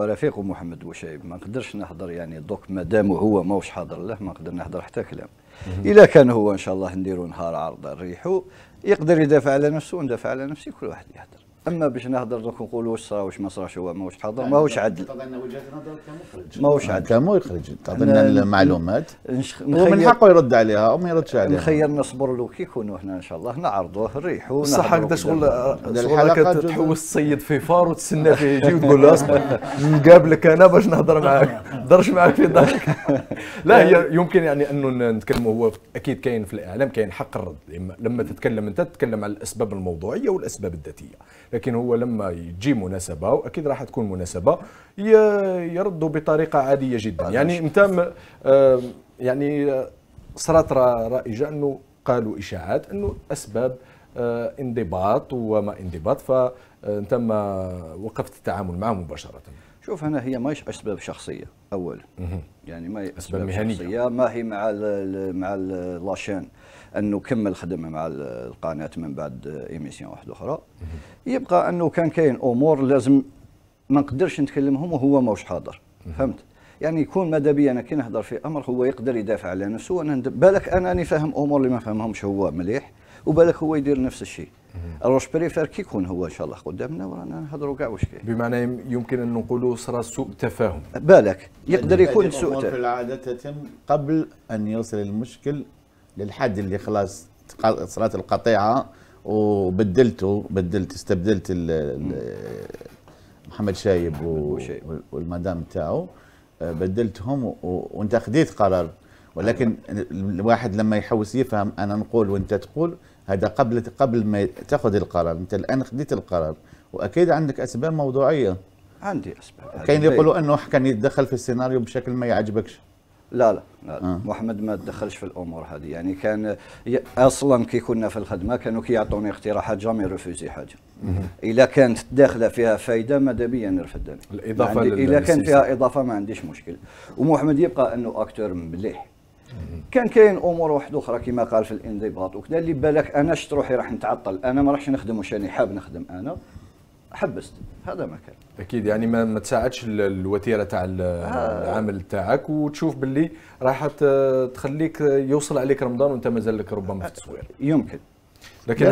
رفيق محمد بوشعيب ما نقدرش نحضر يعني دوك مادام هو ماهوش حاضر له ما نقدر نحضر حتى كلام الا كان هو ان شاء الله نديروا نهار عرض الريحو يقدر يدافع على نفسه وندافع على نفسي كل واحد يحضر اما باش نهضر دوك نقول واش صرا واش ما صراش هو ماهوش حاضر يعني ماهوش عدل تظن وجهه نظر كمخرج ماهوش عدل كمخرج تعطينا المعلومات ومن حقه يرد عليها او ما يردش عليها نخير نصبر له كي يكونوا هنا ان شاء الله نعرضوه نريحوا صح هكذا شغل آه، تحوس السيد في فار وتستنى فيه يجي وتقول له اصبر نقابلك انا باش نهضر معاك درش معاك في دارك لا هي يمكن يعني انه نتكلموا هو اكيد كاين في الاعلام كاين حق الرد لما تتكلم انت تتكلم على الاسباب الموضوعيه والاسباب الذاتيه لكن هو لما يجي مناسبه واكيد راح تكون مناسبه يردوا بطريقه عاديه جدا آه، يعني انت آه، يعني آه، صرات رائجه انه قالوا اشاعات انه اسباب انضباط وما انضباط فانت ما وقفت التعامل معه مباشره شوف هنا هي ماهيش اسباب شخصيه اولا يعني ما هي اسباب مهنيه شخصيه ما هي مع ال مع لاشين انه كمل خدمه مع القناه من بعد ايميسيون واحده اخرى يبقى انه كان كاين امور لازم ما نقدرش نتكلمهم وهو ماهوش حاضر فهمت يعني يكون ماذا بيا انا كي نهضر في امر هو يقدر يدافع على نفسه وانا بالك انا راني فاهم امور اللي ما فهمهمش هو مليح وبالك هو يدير نفس الشيء الروش بريفير كي يكون هو ان شاء الله قدامنا ورانا نهضروا كاع واش كاين بمعنى يمكن ان نقولوا صرا سوء تفاهم بالك يقدر يكون سوء تفاهم في العاده تتم قبل ان يصل المشكل للحد اللي خلاص صارت القطيعه وبدلته بدلت استبدلت محمد شايب والمدام تاعو بدلتهم وانت خديت قرار ولكن الواحد لما يحوس يفهم انا نقول وانت تقول هذا قبل قبل ما تاخذ القرار انت الان خديت القرار واكيد عندك اسباب موضوعيه عندي اسباب كاين يقولوا انه كان يتدخل في السيناريو بشكل ما يعجبكش لا لا, لا. آه. محمد ما تدخلش في الامور هذه يعني كان اصلا كي كنا في الخدمه كانوا كيعطوني اقتراحات جامي رفوزي حاجه الا كانت داخله فيها فائده ماذا بيا نرفض الاضافه الا كان فيها اضافه ما عنديش مشكل ومحمد يبقى انه اكتور مليح كان كاين امور واحده اخرى كما قال في الانضباط وكذا اللي بالك انا شت روحي راح نتعطل انا ما راحش نخدم واش حاب نخدم انا حبست هذا ما كان اكيد يعني ما, ما تساعدش الوتيره تاع آه. العمل تاعك وتشوف باللي راح تخليك يوصل عليك رمضان وانت مازال لك ربما في التصوير يمكن لكن